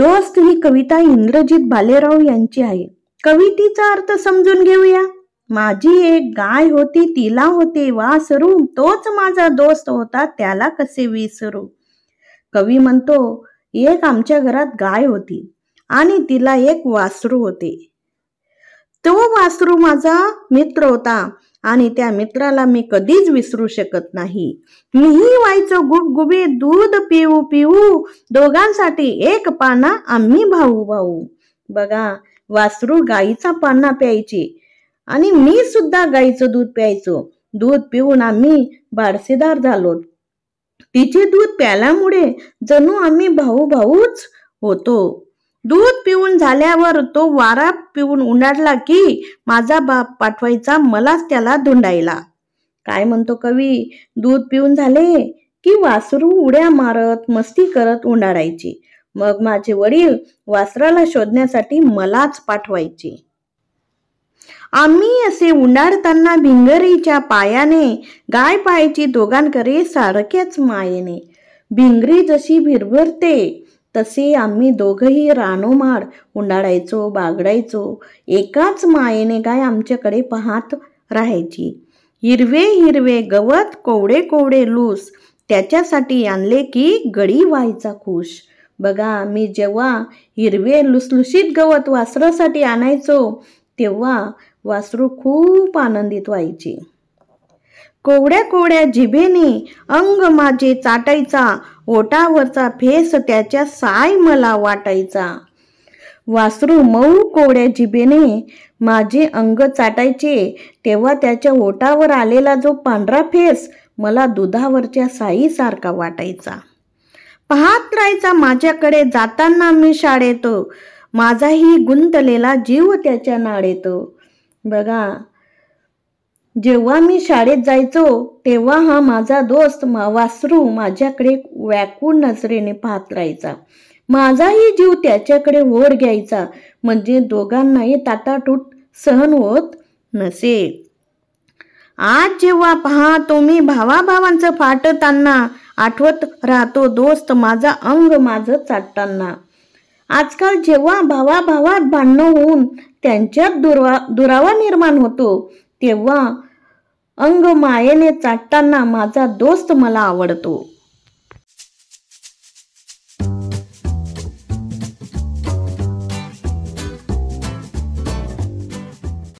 दोस्त ही कविता इंद्रजीत भालेराव यांची आहे कवितेचा अर्थ समजून घेऊया माझी एक गाय होती तिला होते वासरू तोच माझा दोस्त होता त्याला कसे विसरू कवी म्हणतो एक आमच्या घरात गाय होती आणि तिला एक वासरू होते तो वासरू माझा मित्र होता आणि त्या मित्राला मी कधीच विसरू शकत नाही मीही व्हायचो गुबगुबी दूध पिऊ पिऊ दोघांसाठी एक पाना आम्ही भाऊ भाऊ बघा वासरू गाईचा पाना प्यायचे आणि मी सुद्धा गाईचं दूध प्यायचो दूध पिऊन आम्ही बारसेदार झालो तिचे दूध प्यायल्यामुळे जणू आम्ही भाऊ भाऊच होतो दूध पिऊन झाल्यावर तो वारा पिऊन उन्हाळला की माझा बाप पाठवायचा मलाच त्याला धुंडायला काय म्हणतो कवी दूध पिऊन झाले की वासरू उड्या मारत मस्ती करत उन्हाळायची मग माझे वडील वासराला शोधण्यासाठी मलाच पाठवायचे आम्ही असे उंडाळताना भिंगरीच्या पायाने गाय पायाची दोघांकडे सारख्याच मायेने भिंगरी जशी भिरभरते तसे आम्ही दोघंही रानोमाड हुंडाळायचो बागडायचो एकाच मायेने गाय आमच्याकडे पाहत राहायची हिरवे हिरवे गवत कोवडे कोवडे लूस त्याच्यासाठी आणले की गडी व्हायचा खुश बघा मी जेव्हा हिरवे लुसलुशीत गवत वासरासाठी आणायचो तेव्हा वासरू खूप आनंदित व्हायची कोवड्या कोवड्या जिभेने अंग माझे चाटायचा ओटावरचा फेस त्याच्या साय मला वाटायचा वासरू मऊ कोवड्या जिबेने माझे अंग चाटायचे तेव्हा त्याच्या ओटावर आलेला जो पांढरा फेस मला दुधावरच्या साईसारखा वाटायचा पाहत राहायचा माझ्याकडे जाताना मी शाळेतो माझाही गुंतलेला जीव त्याच्या येतो बघा जेव्हा मी शाळेत जायचो तेव्हा हा माझा दोस्त मा वासरू माझ्याकडे व्याकुळ नजरेने पाहत राहायचा माझाही जीव त्याच्याकडे ओढ घ्यायचा म्हणजे दोघांनाही ताटातूट सहन होत नसे आज जेव्हा पाहतो मी भावाभावांचं फाटताना आठवत राहतो दोस्त माझा अंग माझं चाटताना आजकाल जेव्हा भावाभावात भांडण होऊन त्यांच्यात दुरा दुरावा निर्माण होतो तेव्हा अंग मायेने चाटताना माझा दोस्त मला आवडतो